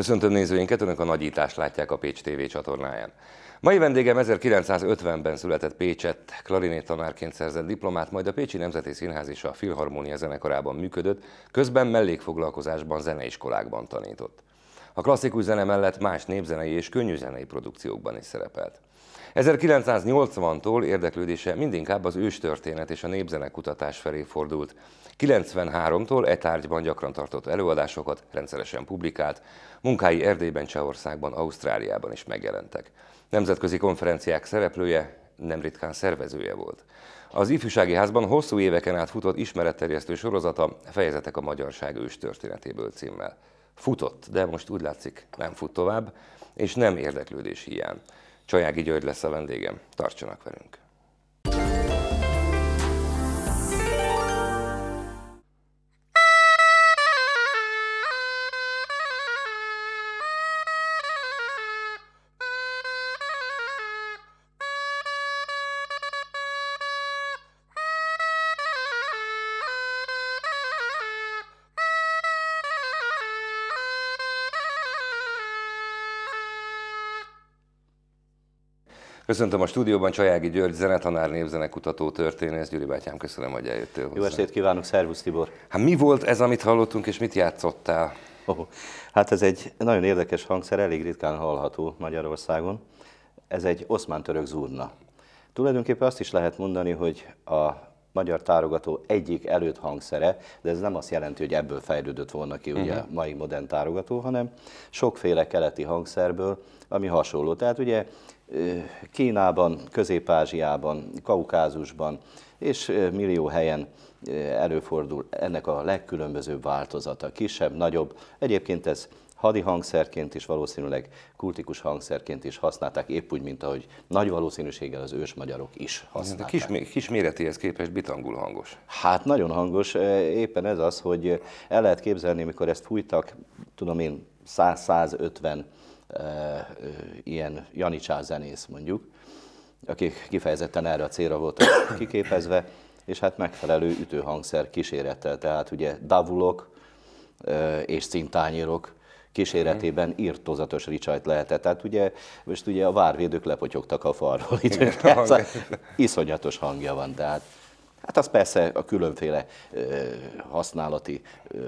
Köszöntöm nézőinket, Önök a nagyítást látják a Pécs TV csatornáján. Mai vendégem 1950-ben született Pécsett, klarinét tanárként szerzett diplomát, majd a Pécsi Nemzeti Színház és a Filharmónia zenekarában működött, közben mellékfoglalkozásban zeneiskolákban tanított. A klasszikus zene mellett más népzenei és könnyűzenei produkciókban is szerepelt. 1980-tól érdeklődése mindinkább az őstörténet és a kutatás felé fordult. 93-tól e tárgyban gyakran tartott előadásokat, rendszeresen publikált, munkái Erdélyben, Csehországban, Ausztráliában is megjelentek. Nemzetközi konferenciák szereplője, nem ritkán szervezője volt. Az ifjúsági házban hosszú éveken át futott ismeretterjesztő sorozata Fejezetek a magyarság őstörténetéből címmel. Futott, de most úgy látszik nem fut tovább, és nem érdeklődés hiány. Csajági György lesz a vendégem. Tartsanak velünk! Köszöntöm a stúdióban Csajági György, zenetanár, népzenekutató, történész. Gyuri bátyám, köszönöm, hogy eljöttél hozzá. Jó estét kívánok, szervusz Tibor. Hát mi volt ez, amit hallottunk, és mit játszottál? Oh, hát ez egy nagyon érdekes hangszer, elég ritkán hallható Magyarországon. Ez egy oszmán török zúrna. Tulajdonképpen azt is lehet mondani, hogy a magyar tárogató egyik előtt hangszere, de ez nem azt jelenti, hogy ebből fejlődött volna ki ugye uh-huh. Mhm. a mai modern tárogató, hanem sokféle keleti hangszerből, ami hasonló. Tehát ugye Kínában, Közép-Ázsiában, Kaukázusban és millió helyen előfordul ennek a legkülönbözőbb változata, kisebb, nagyobb. Egyébként ez hadi hangszerként is, valószínűleg kultikus hangszerként is használták, épp úgy, mint ahogy nagy valószínűséggel az ős magyarok is használták. De kis, kis méretéhez képest bitangul hangos. Hát nagyon hangos, éppen ez az, hogy el lehet képzelni, mikor ezt fújtak, tudom én, 100-150 ilyen janicsál zenész mondjuk, akik kifejezetten erre a célra voltak kiképezve, és hát megfelelő ütőhangszer kísérettel, tehát ugye davulok és cintányérok kíséretében írtozatos ricsajt lehetett. Tehát ugye, most ugye a várvédők lepotyogtak a falról, így, iszonyatos hangja van, tehát Hát az persze a különféle ö, használati ö,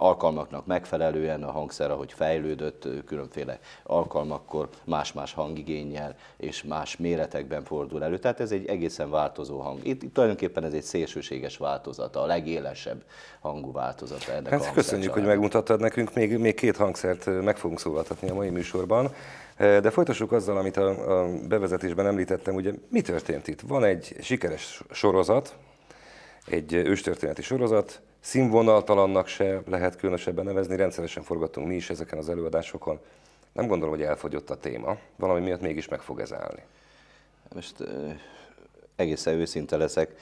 alkalmaknak megfelelően a hangszer, ahogy fejlődött, különféle alkalmakkor más-más hangigényel és más méretekben fordul elő. Tehát ez egy egészen változó hang. Itt, itt tulajdonképpen ez egy szélsőséges változata, a legélesebb hangú változata ennek hát a Köszönjük, hogy megmutattad nekünk. Még, még két hangszert meg fogunk szólaltatni a mai műsorban. De folytassuk azzal, amit a, a bevezetésben említettem, ugye mi történt itt? Van egy sikeres sorozat, egy őstörténeti sorozat, színvonaltalannak se lehet különösebben nevezni, rendszeresen forgatunk mi is ezeken az előadásokon. Nem gondolom, hogy elfogyott a téma, valami miatt mégis meg fog ez állni. Most egészen őszinte leszek,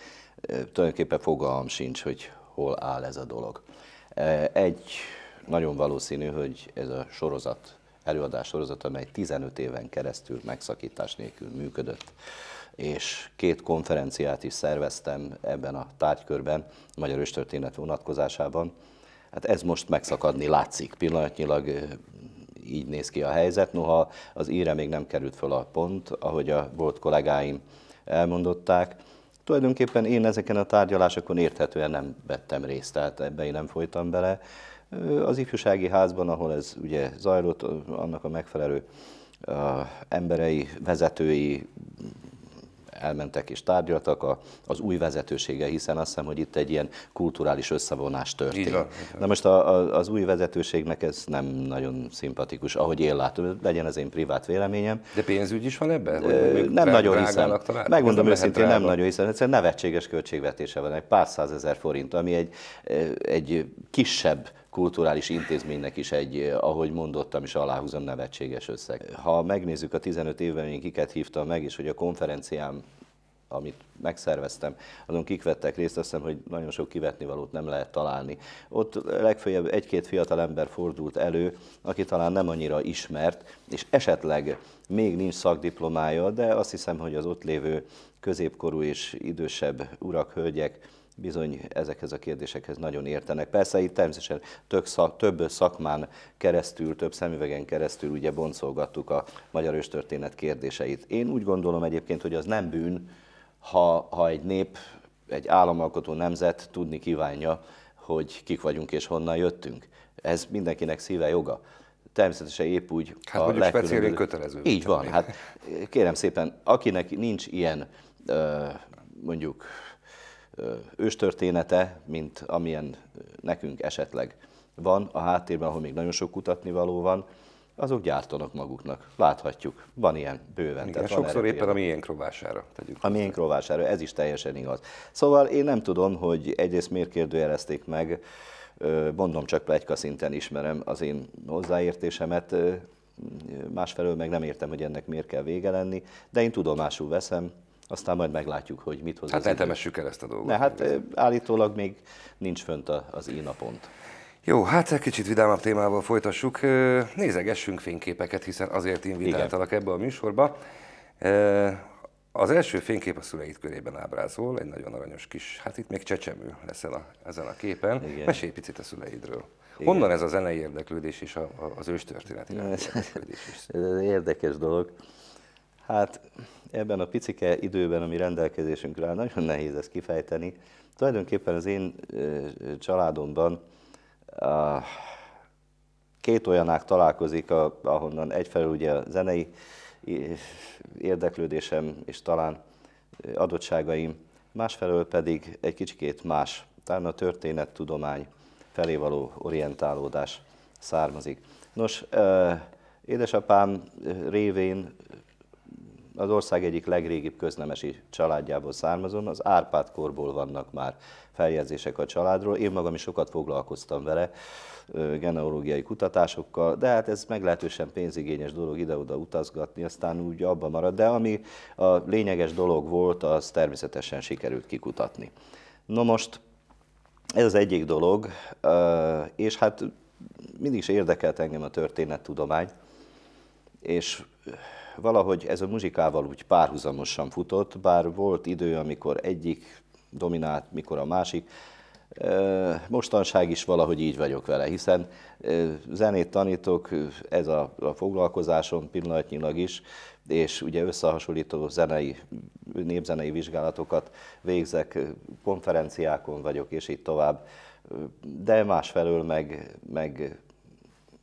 tulajdonképpen fogalmam sincs, hogy hol áll ez a dolog. Egy nagyon valószínű, hogy ez a sorozat, előadás sorozat, amely 15 éven keresztül megszakítás nélkül működött, és két konferenciát is szerveztem ebben a tárgykörben, a magyar őstörténet vonatkozásában. Hát ez most megszakadni látszik, pillanatnyilag így néz ki a helyzet, noha az íre még nem került föl a pont, ahogy a volt kollégáim elmondották. Tulajdonképpen én ezeken a tárgyalásokon érthetően nem vettem részt, tehát ebbe én nem folytam bele. Az ifjúsági házban, ahol ez ugye zajlott, annak a megfelelő emberei, vezetői elmentek és tárgyaltak a, az új vezetősége, hiszen azt hiszem, hogy itt egy ilyen kulturális összevonás történt. Igen, Na most a, a, az új vezetőségnek ez nem nagyon szimpatikus, ahogy én látom, legyen az én privát véleményem. De pénzügy is van ebben? Hogy nem nagyon hiszem. Megmondom nem őszintén, nem nagyon hiszem. Egyszerűen nevetséges költségvetése van, egy pár százezer forint, ami egy, egy kisebb kulturális intézménynek is egy, eh, ahogy mondottam is aláhúzom, nevetséges összeg. Ha megnézzük a 15 évben, én kiket hívtam meg, és hogy a konferenciám, amit megszerveztem, azon kik vettek részt, azt hiszem, hogy nagyon sok kivetnivalót nem lehet találni. Ott legfeljebb egy-két fiatal ember fordult elő, aki talán nem annyira ismert, és esetleg még nincs szakdiplomája, de azt hiszem, hogy az ott lévő középkorú és idősebb urak, hölgyek bizony ezekhez a kérdésekhez nagyon értenek. Persze itt természetesen több, szak, több szakmán keresztül, több szemüvegen keresztül ugye boncolgattuk a magyar őstörténet kérdéseit. Én úgy gondolom egyébként, hogy az nem bűn, ha, ha egy nép, egy államalkotó nemzet tudni kívánja, hogy kik vagyunk és honnan jöttünk. Ez mindenkinek szíve joga természetesen épp úgy... Hát a mondjuk speciális kötelező. Így van, hát kérem szépen, akinek nincs ilyen mondjuk őstörténete, mint amilyen nekünk esetleg van a háttérben, ahol még nagyon sok kutatni való van, azok gyártanak maguknak. Láthatjuk, van ilyen bőven. Igen, sokszor éppen a miénk rovására tegyük. A miénk rovására, ez is teljesen igaz. Szóval én nem tudom, hogy egyrészt miért kérdőjelezték meg, mondom csak plegyka szinten ismerem az én hozzáértésemet, másfelől meg nem értem, hogy ennek miért kell vége lenni, de én tudomásul veszem, aztán majd meglátjuk, hogy mit hoz. Hát ne temessük el ezt a dolgot. Ne, hát állítólag még nincs fönt az ínapont. Jó, hát egy kicsit vidámabb témával folytassuk. Nézegessünk fényképeket, hiszen azért invitáltalak ebbe a műsorba. Az első fénykép a szüleid körében ábrázol, egy nagyon aranyos kis, hát itt még csecsemő leszel a, ezen a képen. Igen. Mesélj picit a szüleidről. Igen. Honnan ez a zenei érdeklődés és a, a, az őstörténeti érdeklődés? Is? ez egy érdekes dolog. Hát ebben a picike időben, ami rendelkezésünkre áll, nagyon nehéz ezt kifejteni. Tulajdonképpen az én családomban a két olyanák találkozik, ahonnan egyfelől ugye a zenei érdeklődésem és talán adottságaim, másfelől pedig egy kicsikét más, talán a történettudomány felé való orientálódás származik. Nos, édesapám révén az ország egyik legrégibb köznemesi családjából származom, az Árpád korból vannak már feljegyzések a családról. Én magam is sokat foglalkoztam vele, genealógiai kutatásokkal, de hát ez meglehetősen pénzigényes dolog ide-oda utazgatni, aztán úgy abba marad, de ami a lényeges dolog volt, az természetesen sikerült kikutatni. Na most, ez az egyik dolog, és hát mindig is érdekelt engem a történettudomány, és valahogy ez a muzsikával úgy párhuzamosan futott, bár volt idő, amikor egyik dominált, mikor a másik. Mostanság is valahogy így vagyok vele, hiszen zenét tanítok, ez a, a foglalkozásom pillanatnyilag is, és ugye összehasonlító zenei, népzenei vizsgálatokat végzek, konferenciákon vagyok, és így tovább. De másfelől meg, meg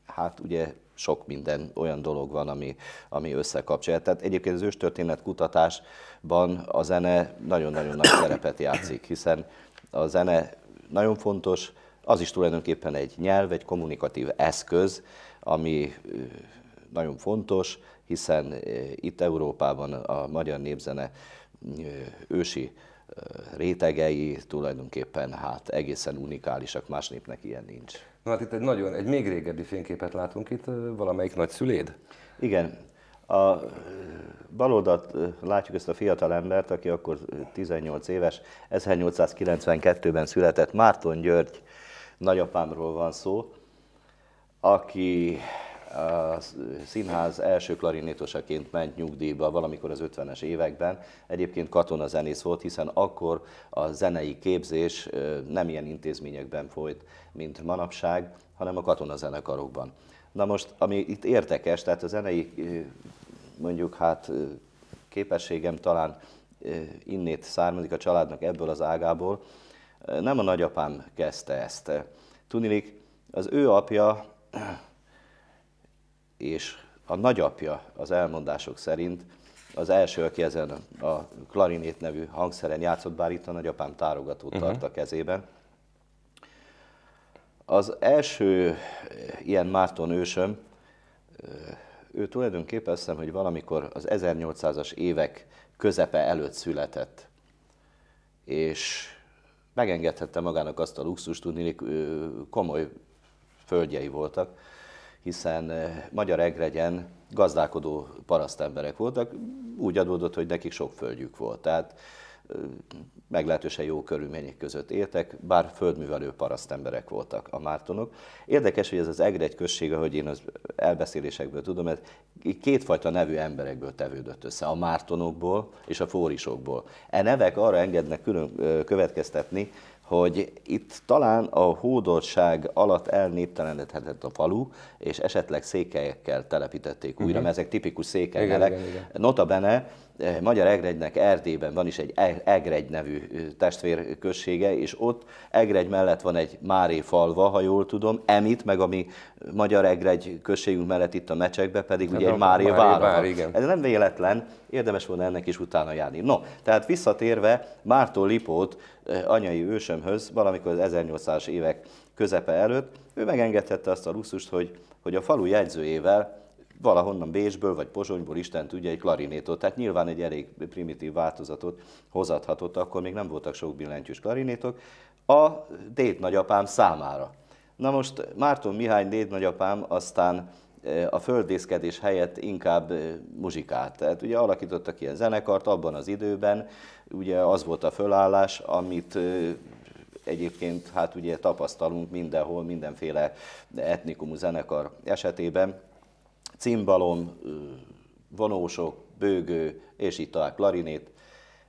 hát ugye sok minden olyan dolog van, ami, ami összekapcsolja. Tehát egyébként az őstörténet kutatásban a zene nagyon-nagyon nagy szerepet játszik, hiszen a zene nagyon fontos, az is tulajdonképpen egy nyelv, egy kommunikatív eszköz, ami nagyon fontos, hiszen itt Európában a magyar népzene ősi rétegei tulajdonképpen hát egészen unikálisak, más népnek ilyen nincs. Na hát itt egy nagyon, egy még régebbi fényképet látunk itt, valamelyik nagy szüléd? Igen, a baloldalt látjuk ezt a fiatal embert, aki akkor 18 éves, 1892-ben született, Márton György nagyapámról van szó, aki a színház első klarinétosaként ment nyugdíjba valamikor az 50-es években. Egyébként zenész volt, hiszen akkor a zenei képzés nem ilyen intézményekben folyt, mint manapság, hanem a katonazenekarokban. Na most, ami itt érdekes, tehát a zenei mondjuk hát képességem talán innét származik a családnak ebből az ágából, nem a nagyapám kezdte ezt. Tunilik, az ő apja és a nagyapja az elmondások szerint az első, aki ezen a klarinét nevű hangszeren játszott, bár itt a nagyapám tárogatót uh-huh. tart a kezében. Az első ilyen Márton ősöm, ő tulajdonképpen azt hiszem, hogy valamikor az 1800-as évek közepe előtt született. És megengedhette magának azt a luxust, tudni, komoly földjei voltak hiszen eh, Magyar Egregyen gazdálkodó parasztemberek voltak, úgy adódott, hogy nekik sok földjük volt. Tehát eh, meglehetősen jó körülmények között éltek, bár földművelő parasztemberek voltak a Mártonok. Érdekes, hogy ez az Egregy község, ahogy én az elbeszélésekből tudom, ez kétfajta nevű emberekből tevődött össze, a Mártonokból és a Fórisokból. E nevek arra engednek külön eh, következtetni, hogy itt talán a hódoltság alatt elnéptelenedhetett a falu, és esetleg székelyekkel telepítették újra, uh-huh. mert ezek tipikus székelyek. bene eh, Magyar Egregynek Erdélyben van is egy e-, Egregy nevű eh, testvérközsége, és ott Egregy mellett van egy Máré falva, ha jól tudom, Emit, meg ami Magyar Egregy községünk mellett itt a mecsekbe pedig hát ugye egy Máré vára. Ez nem véletlen, érdemes volna ennek is utána járni. No, tehát visszatérve Márton Lipót eh, anyai ősömhöz, valamikor az 1800-as évek közepe előtt, ő megengedhette azt a luxust, hogy, hogy a falu jegyzőjével valahonnan Bécsből vagy Pozsonyból, Isten tudja, egy klarinétot, tehát nyilván egy elég primitív változatot hozathatott, akkor még nem voltak sok billentyűs klarinétok, a déd nagyapám számára. Na most Márton Mihály déd nagyapám aztán a földészkedés helyett inkább muzsikát. Tehát ugye alakítottak ilyen zenekart abban az időben, ugye az volt a fölállás, amit egyébként hát ugye tapasztalunk mindenhol, mindenféle etnikumú zenekar esetében. Cimbalom, vonósok, bőgő, és itt tovább klarinét,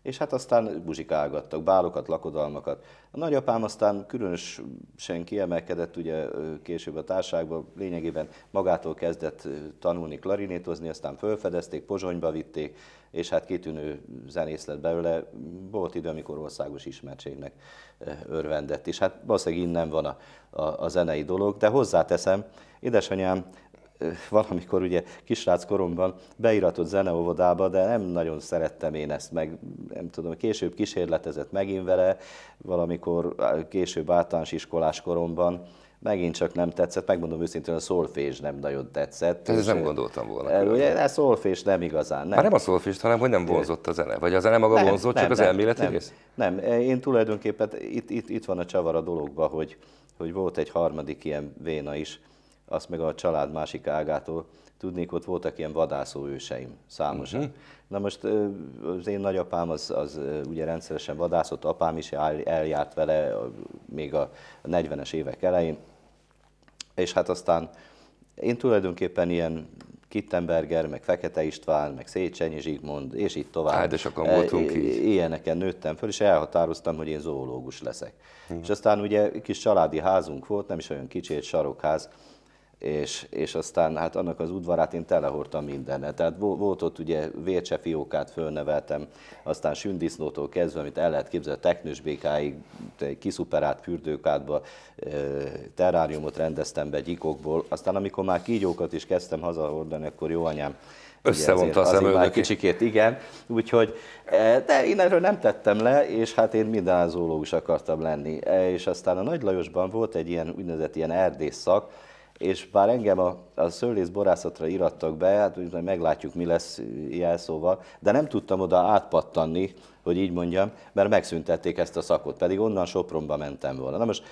és hát aztán buzsikálgattak, bálokat, lakodalmakat. A nagyapám aztán különösen kiemelkedett ugye később a társágban, lényegében magától kezdett tanulni klarinétozni, aztán fölfedezték, Pozsonyba vitték, és hát kitűnő zenész lett belőle. Volt idő, amikor országos ismertségnek örvendett, és hát valószínűleg innen van a, a, a zenei dolog, de hozzáteszem, édesanyám valamikor ugye kisrác koromban beiratott zeneóvodába, de nem nagyon szerettem én ezt, meg nem tudom, később kísérletezett megint vele, valamikor később általános iskolás koromban, megint csak nem tetszett, megmondom őszintén, a szolfés nem nagyon tetszett. Ez nem gondoltam volna. El, ugye, a szolfés nem igazán. Nem. Már nem a szolfés, hanem hogy nem vonzott a zene, vagy a zene maga nem, vonzott, nem, csak nem, az elmélet nem, egész? Nem, e, én tulajdonképpen itt, itt, itt van a csavar a dologban, hogy, hogy volt egy harmadik ilyen véna is, azt meg a család másik ágától. Tudnék, ott voltak ilyen vadászó őseim számosan. Uh-huh. Na most az én nagyapám az, az ugye rendszeresen vadászott, apám is eljárt vele még a 40-es évek elején, és hát aztán én tulajdonképpen ilyen Kittenberger, meg Fekete István, meg Széchenyi Zsigmond, és itt tovább. Hát, de sokan voltunk így. Ilyeneken nőttem föl, és elhatároztam, hogy én zoológus leszek. -huh. Mhm. És aztán ugye kis családi házunk volt, nem is olyan kicsi, egy sarokház, és, és aztán hát annak az udvarát én telehordtam mindenne. Tehát volt ott ugye vércse fiókát fölneveltem, aztán sündisznótól kezdve, amit el lehet képzelni, egy kiszuperált fürdőkádba, teráriumot rendeztem be gyikokból. Aztán amikor már kígyókat is kezdtem hazahordani, akkor jó anyám Összevonta a szemöldökét. Kicsikét, igen. Úgyhogy, e, de én erről nem tettem le, és hát én minden zoológus akartam lenni. E, és aztán a Nagy Lajosban volt egy ilyen úgynevezett ilyen erdész szak, és bár engem a, a szőlész borászatra irattak be, hát úgy, meglátjuk, mi lesz jelszóval, de nem tudtam oda átpattanni, hogy így mondjam, mert megszüntették ezt a szakot, pedig onnan Sopronba mentem volna. Na most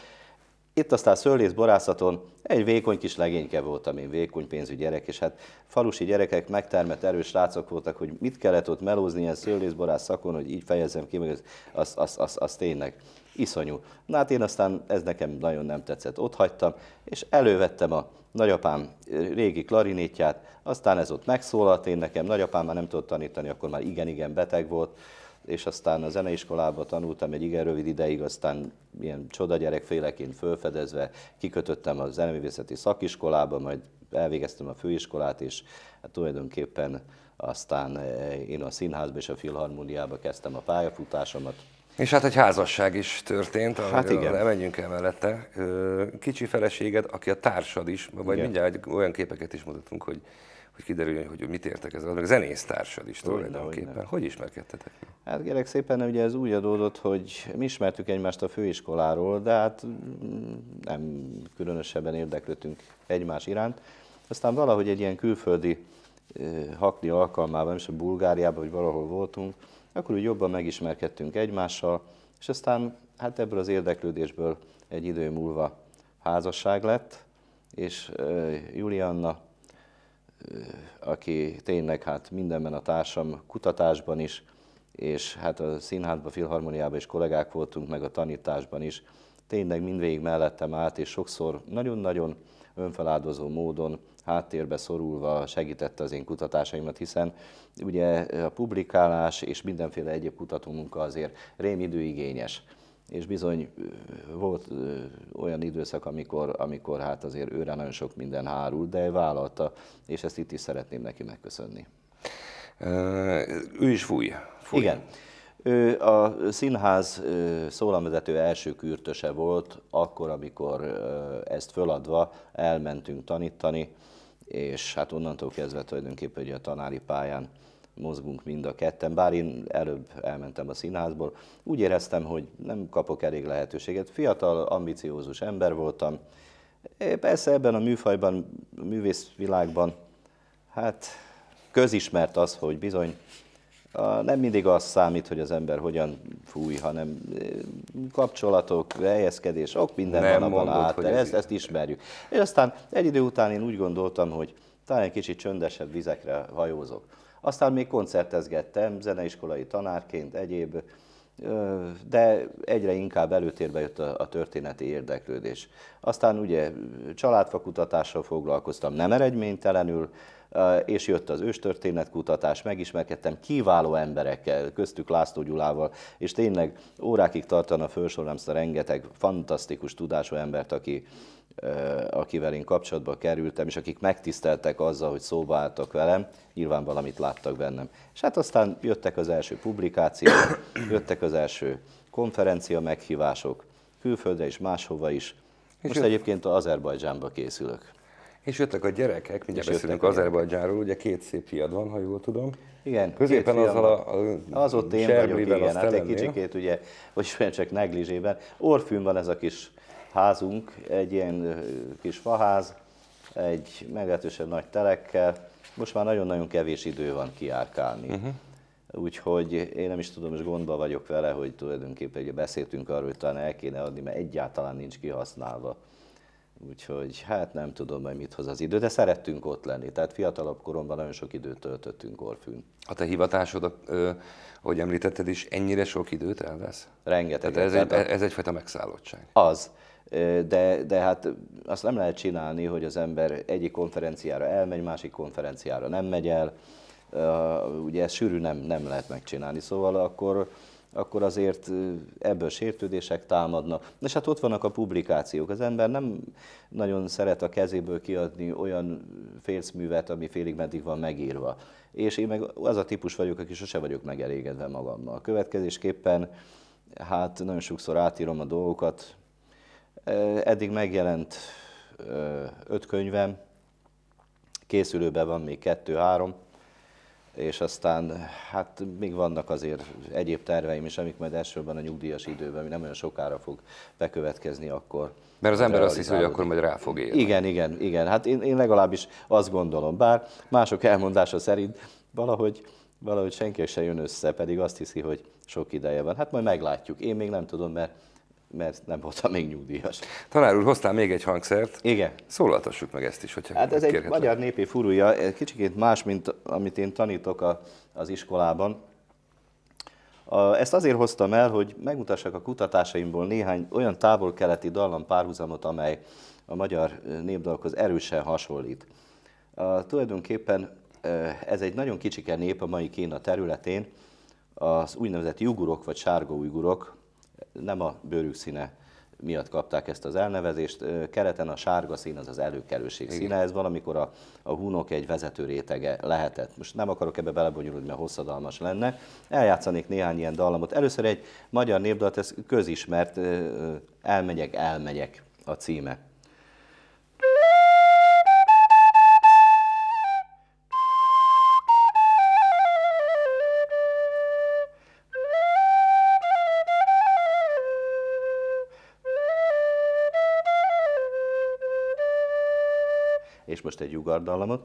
itt aztán szőlész borászaton egy vékony kis legényke voltam én, vékony pénzű gyerek, és hát falusi gyerekek megtermett erős rácok voltak, hogy mit kellett ott melózni ilyen szőlészborász szakon, hogy így fejezem ki, meg az, az, az, az, az tényleg iszonyú. Na hát én aztán ez nekem nagyon nem tetszett, ott hagytam, és elővettem a nagyapám régi klarinétját, aztán ez ott megszólalt, én nekem nagyapám már nem tudott tanítani, akkor már igen-igen beteg volt, és aztán a zeneiskolába tanultam egy igen rövid ideig, aztán ilyen csodagyerekféleként féleként fölfedezve kikötöttem a zeneművészeti szakiskolába, majd elvégeztem a főiskolát, és hát tulajdonképpen aztán eh, én a színházba és a filharmóniába kezdtem a pályafutásomat, és hát egy házasság is történt, hát igen. menjünk el mellette. Kicsi feleséged, aki a társad is, vagy igen. mindjárt olyan képeket is mutatunk, hogy, hogy kiderüljön, hogy mit értek ezzel, meg társad is tulajdonképpen. Hogy, hogy, ismerkedtetek? Hát gyerek szépen, ugye ez úgy adódott, hogy mi ismertük egymást a főiskoláról, de hát mm, nem különösebben érdeklődtünk egymás iránt. Aztán valahogy egy ilyen külföldi hakni alkalmában, és is a Bulgáriában, vagy valahol voltunk, akkor úgy jobban megismerkedtünk egymással, és aztán hát ebből az érdeklődésből egy idő múlva házasság lett, és uh, Julianna, uh, aki tényleg hát mindenben a társam, kutatásban is, és hát a színházban, filharmoniában is kollégák voltunk, meg a tanításban is, tényleg mindvégig mellettem állt, és sokszor nagyon-nagyon önfeláldozó módon háttérbe szorulva segítette az én kutatásaimat, hiszen ugye a publikálás és mindenféle egyéb kutatómunka azért rém időigényes és bizony volt olyan időszak, amikor, amikor hát azért őre nagyon sok minden hárult, de vállalta, és ezt itt is szeretném neki megköszönni. Ő is fúj. fúj. Igen. Ő a színház szólamvezető első kürtöse volt, akkor, amikor ezt föladva elmentünk tanítani, és hát onnantól kezdve tulajdonképpen hogy a tanári pályán mozgunk mind a ketten, bár én előbb elmentem a színházból. Úgy éreztem, hogy nem kapok elég lehetőséget. Fiatal, ambiciózus ember voltam. Persze ebben a műfajban, a művészvilágban, hát közismert az, hogy bizony nem mindig az számít, hogy az ember hogyan fúj, hanem kapcsolatok, helyezkedés, sok minden nem van abban át, ezt, így. ezt ismerjük. És aztán egy idő után én úgy gondoltam, hogy talán egy kicsit csöndesebb vizekre hajózok. Aztán még koncertezgettem, zeneiskolai tanárként, egyéb, de egyre inkább előtérbe jött a, a történeti érdeklődés. Aztán ugye családfakutatással foglalkoztam, nem eredménytelenül, és jött az őstörténetkutatás, megismerkedtem kiváló emberekkel, köztük László Gyulával, és tényleg órákig tartana felsorolom ezt a rengeteg fantasztikus tudású embert, aki, akivel én kapcsolatba kerültem, és akik megtiszteltek azzal, hogy szóba álltak velem, nyilván valamit láttak bennem. És hát aztán jöttek az első publikációk, jöttek az első konferencia meghívások, külföldre és máshova is. Most és egyébként az Azerbajdzsánba készülök. És jöttek a gyerekek, mindjárt beszélünk Azerbajdzsáról, ugye két szép fiad van, ha jól tudom. Igen, Középen az a, a, az ott én vagyok, igen, hát egy kicsikét ugye, vagyis csak neglizsében. Orfűn van ez a kis házunk, egy ilyen kis faház, egy meglehetősen nagy telekkel. Most már nagyon-nagyon kevés idő van kiárkálni. Uh-huh. Úgyhogy én nem is tudom, és gondba vagyok vele, hogy tulajdonképpen ugye beszéltünk arról, hogy talán el kéne adni, mert egyáltalán nincs kihasználva. Úgyhogy hát nem tudom, hogy mit hoz az idő, de szerettünk ott lenni. Tehát fiatalabb koromban nagyon sok időt töltöttünk Orfűn. A te hivatásod, hogy említetted is, ennyire sok időt elvesz? Rengeteg. Tehát ez, egy, ez egyfajta megszállottság. Az. De, de hát azt nem lehet csinálni, hogy az ember egyik konferenciára elmegy, másik konferenciára nem megy el. Ugye ezt sűrű nem, nem lehet megcsinálni, szóval akkor akkor azért ebből sértődések támadnak. És hát ott vannak a publikációk. Az ember nem nagyon szeret a kezéből kiadni olyan félszművet, ami félig meddig van megírva. És én meg az a típus vagyok, aki sose vagyok megelégedve magammal. Következésképpen hát nagyon sokszor átírom a dolgokat. Eddig megjelent öt könyvem, készülőben van még kettő-három, és aztán hát még vannak azért egyéb terveim is, amik majd elsőben a nyugdíjas időben, ami nem olyan sokára fog bekövetkezni akkor. Mert az hát ember azt hiszi, hogy akkor majd rá fog élni. Igen, igen, igen. Hát én, én legalábbis azt gondolom, bár mások elmondása szerint valahogy valahogy senki se jön össze, pedig azt hiszi, hogy sok ideje van. Hát majd meglátjuk. Én még nem tudom, mert mert nem voltam még nyugdíjas. Tanár úr, hoztál még egy hangszert. Igen. Szólaltassuk meg ezt is, hogyha Hát ez egy magyar népi furúja, kicsikét más, mint amit én tanítok a, az iskolában. A, ezt azért hoztam el, hogy megmutassak a kutatásaimból néhány olyan távol-keleti dallam párhuzamot, amely a magyar népdalokhoz erősen hasonlít. A, tulajdonképpen e, ez egy nagyon kicsike nép a mai Kína területén, az úgynevezett jugurok vagy sárga ujgurok, nem a bőrük színe miatt kapták ezt az elnevezést. Kereten a sárga szín az az előkelőség Igen. színe, ez valamikor a, a hunok egy vezető rétege lehetett. Most nem akarok ebbe belebonyolódni, mert hosszadalmas lenne. Eljátszanék néhány ilyen dallamot. Először egy magyar népdalt, ez közismert, elmegyek, elmegyek a címe. most egy ugardallamot.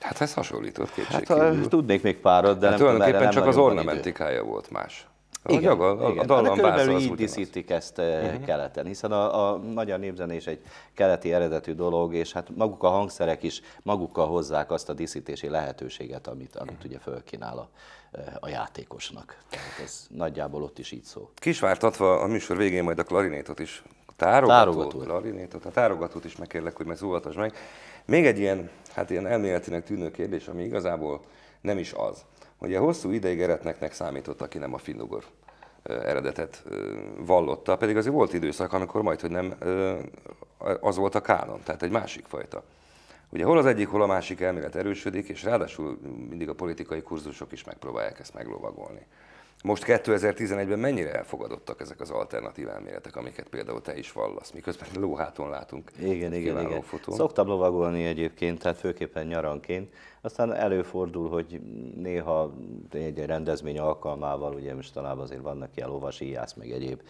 Hát ez hasonlított hát, kétségkívül. Hát, tudnék még párat, de hát nem tulajdonképpen nem csak az ornamentikája idő. volt más. Igen, a, joga, igen. a dallam hát, körülbelül így díszítik ezt uh-huh. keleten, hiszen a, a magyar népzenés egy keleti eredetű dolog, és hát maguk a hangszerek is magukkal hozzák azt a díszítési lehetőséget, amit, amit uh-huh. ugye fölkínál a, eh, a játékosnak. Tehát ez nagyjából ott is így szó. Kisvártatva a műsor végén majd a klarinétot is, a tárogatót, klarinétot, a tárogatót is megkérlek, hogy meg zúgatasd meg. Még egy ilyen, hát ilyen elméletinek tűnő kérdés, ami igazából nem is az. hogy a hosszú ideig eretneknek számított, aki nem a finnugor eredetet vallotta, pedig azért volt időszak, amikor majd, hogy nem az volt a kánon, tehát egy másik fajta. Ugye hol az egyik, hol a másik elmélet erősödik, és ráadásul mindig a politikai kurzusok is megpróbálják ezt meglovagolni. Most 2011-ben mennyire elfogadottak ezek az alternatív elméletek, amiket például te is vallasz, miközben lóháton látunk. Igen, igen, igen. Fotón. Szoktam lovagolni egyébként, tehát főképpen nyaranként. Aztán előfordul, hogy néha egy rendezvény alkalmával, ugye most talán azért vannak ilyen lovas íjász, meg egyéb,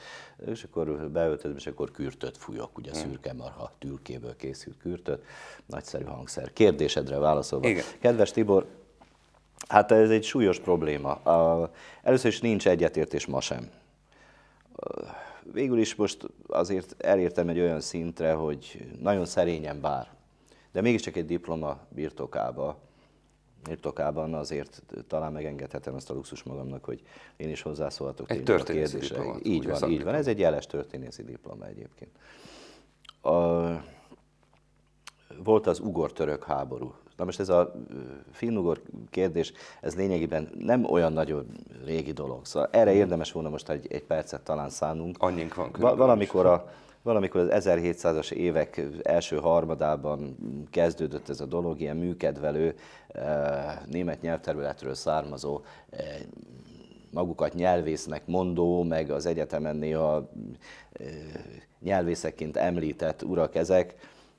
és akkor beöltözöm, és akkor kürtöt fújok, ugye hm. szürke marha tülkéből készült kürtöt, nagyszerű hangszer. Kérdésedre válaszolva. Igen. Kedves Tibor, Hát ez egy súlyos probléma. Először is nincs egyetértés ma sem. Végül is most azért elértem egy olyan szintre, hogy nagyon szerényen bár, de mégiscsak egy diploma birtokába, birtokában azért talán megengedhetem ezt a luxus magamnak, hogy én is hozzászólhatok egy történészi Diploma, így van, így van. Ez egy jeles történészi diploma egyébként. A, volt az ugor-török háború, Na most ez a finnugor kérdés, ez lényegében nem olyan nagyon régi dolog. Szóval erre érdemes volna most egy, egy percet talán szánunk. Annyink van Va- Valamikor a, valamikor az 1700-as évek első harmadában kezdődött ez a dolog, ilyen műkedvelő, német nyelvterületről származó magukat nyelvésznek mondó, meg az egyetemen néha nyelvészeként említett urak ezek,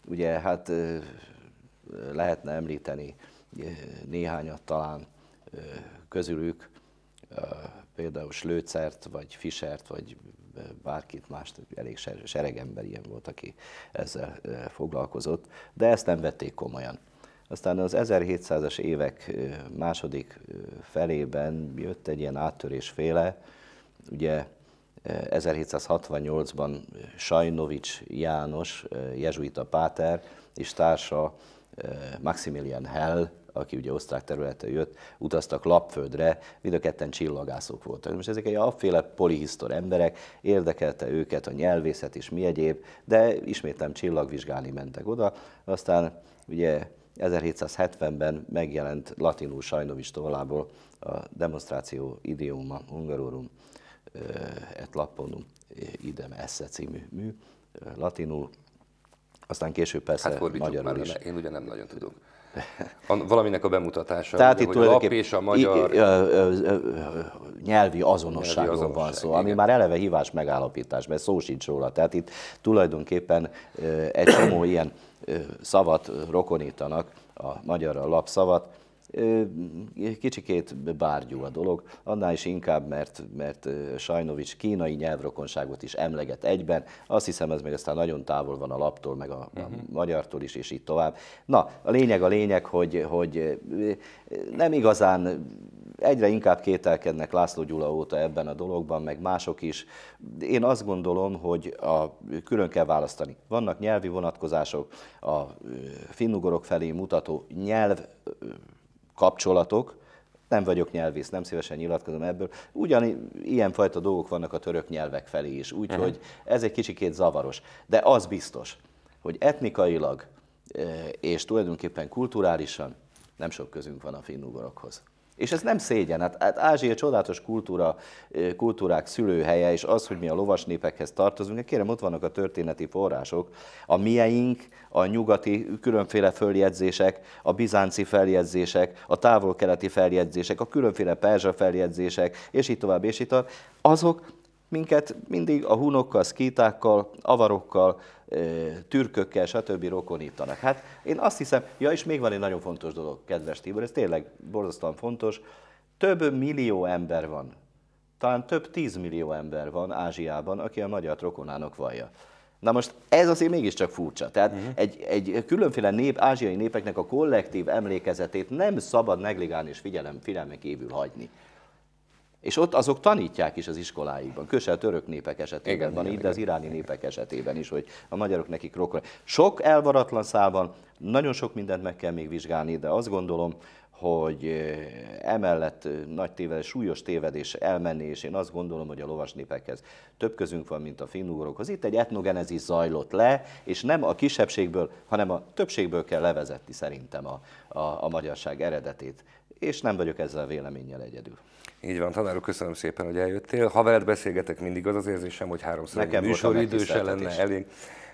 ugye hát lehetne említeni eh, néhányat talán eh, közülük, eh, például Slőcert, vagy Fischert, vagy bárkit mást, elég seregember ilyen volt, aki ezzel foglalkozott, de ezt nem vették komolyan. Aztán az 1700-as évek második felében jött egy ilyen áttörésféle, ugye 1768-ban Sajnovics János, jezsuita páter és társa Eh, Maximilian Hell, aki ugye osztrák területre jött, utaztak lapföldre, mind a ketten csillagászok voltak. Most ezek egy afféle polihisztor emberek, érdekelte őket a nyelvészet és mi egyéb, de ismétlem csillagvizsgálni mentek oda. Aztán ugye 1770-ben megjelent latinul sajnovis tollából a demonstráció idioma hungarorum eh, et lapponum eh, idem esse című mű, latinul aztán később persze hát magyarul is. én ugye nem nagyon tudom. A, valaminek a bemutatása, Tehát ugye, itt hogy lap és a magyar... I, ö, ö, ö, nyelvi azonosságról nyelvi van szó, igen. ami már eleve hívás megállapítás, mert szó sincs róla. Tehát itt tulajdonképpen egy csomó ilyen szavat rokonítanak, a magyar a lapszavat, Kicsikét bárgyú a dolog, annál is inkább, mert, mert Sajnovics kínai nyelvrokonságot is emleget egyben. Azt hiszem, ez még aztán nagyon távol van a laptól, meg a, a uh-huh. magyartól is, és így tovább. Na, a lényeg a lényeg, hogy, hogy nem igazán egyre inkább kételkednek László Gyula óta ebben a dologban, meg mások is. Én azt gondolom, hogy a, külön kell választani. Vannak nyelvi vonatkozások, a finnugorok felé mutató nyelv kapcsolatok, nem vagyok nyelvész, nem szívesen nyilatkozom ebből. Ugyan ilyenfajta dolgok vannak a török nyelvek felé is, úgyhogy uh-huh. ez egy kicsikét zavaros. De az biztos, hogy etnikailag eh, és tulajdonképpen kulturálisan nem sok közünk van a finnugorokhoz. És ez nem szégyen. Hát, hát Ázsia csodálatos kultúra, kultúrák szülőhelye, és az, hogy mi a lovas népekhez tartozunk, kérem, ott vannak a történeti források, a mieink, a nyugati különféle följegyzések, a bizánci feljegyzések, a távol-keleti feljegyzések, a különféle perzsa feljegyzések, és így tovább, és így tovább, azok minket mindig a hunokkal, szkítákkal, avarokkal, türkökkel, stb. rokonítanak. Hát én azt hiszem, ja és még van egy nagyon fontos dolog, kedves Tibor, ez tényleg borzasztóan fontos, több millió ember van, talán több tízmillió ember van Ázsiában, aki a magyar rokonának vallja. Na most ez azért mégiscsak furcsa. Tehát uh-huh. egy, egy különféle nép, ázsiai népeknek a kollektív emlékezetét nem szabad negligálni és figyelem, figyelmen kívül hagyni. És ott azok tanítják is az iskoláikban, közel török népek esetében igen, van itt, de az iráni igen. népek esetében is, hogy a magyarok nekik rokon. Sok elvaratlan szával nagyon sok mindent meg kell még vizsgálni, de azt gondolom, hogy emellett nagy tévedés, súlyos tévedés elmenni, és én azt gondolom, hogy a lovas népekhez több közünk van, mint a finnugorokhoz. Itt egy etnogenezis zajlott le, és nem a kisebbségből, hanem a többségből kell levezetni szerintem a, a, a magyarság eredetét és nem vagyok ezzel véleménnyel egyedül. Így van, tanárok, köszönöm szépen, hogy eljöttél. Ha veled beszélgetek, mindig az az érzésem, hogy háromszor műsoridő se lenne elég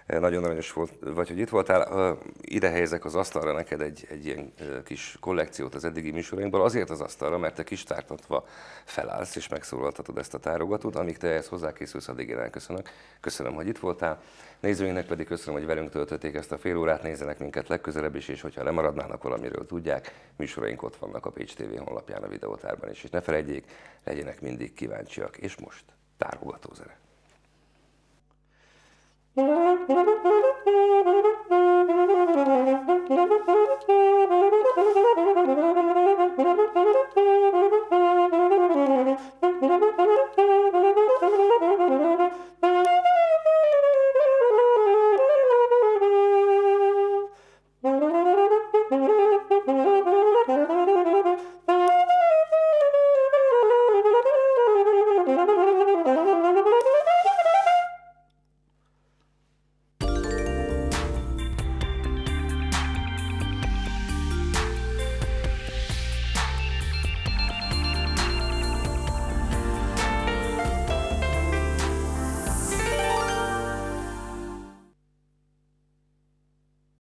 nagyon aranyos volt, vagy hogy itt voltál. Ide helyezek az asztalra neked egy, egy ilyen kis kollekciót az eddigi műsorainkból, azért az asztalra, mert te kis tártatva felállsz és megszólaltatod ezt a tárogatót, amíg te ezt hozzákészülsz, addig én elköszönök. Köszönöm, hogy itt voltál. Nézőinknek pedig köszönöm, hogy velünk töltötték ezt a fél órát, nézzenek minket legközelebb is, és hogyha lemaradnának valamiről tudják, műsoraink ott vannak a Pécs TV honlapján a videótárban is. És ne felejtjék, legyenek mindig kíváncsiak. És most tárogató zene. mm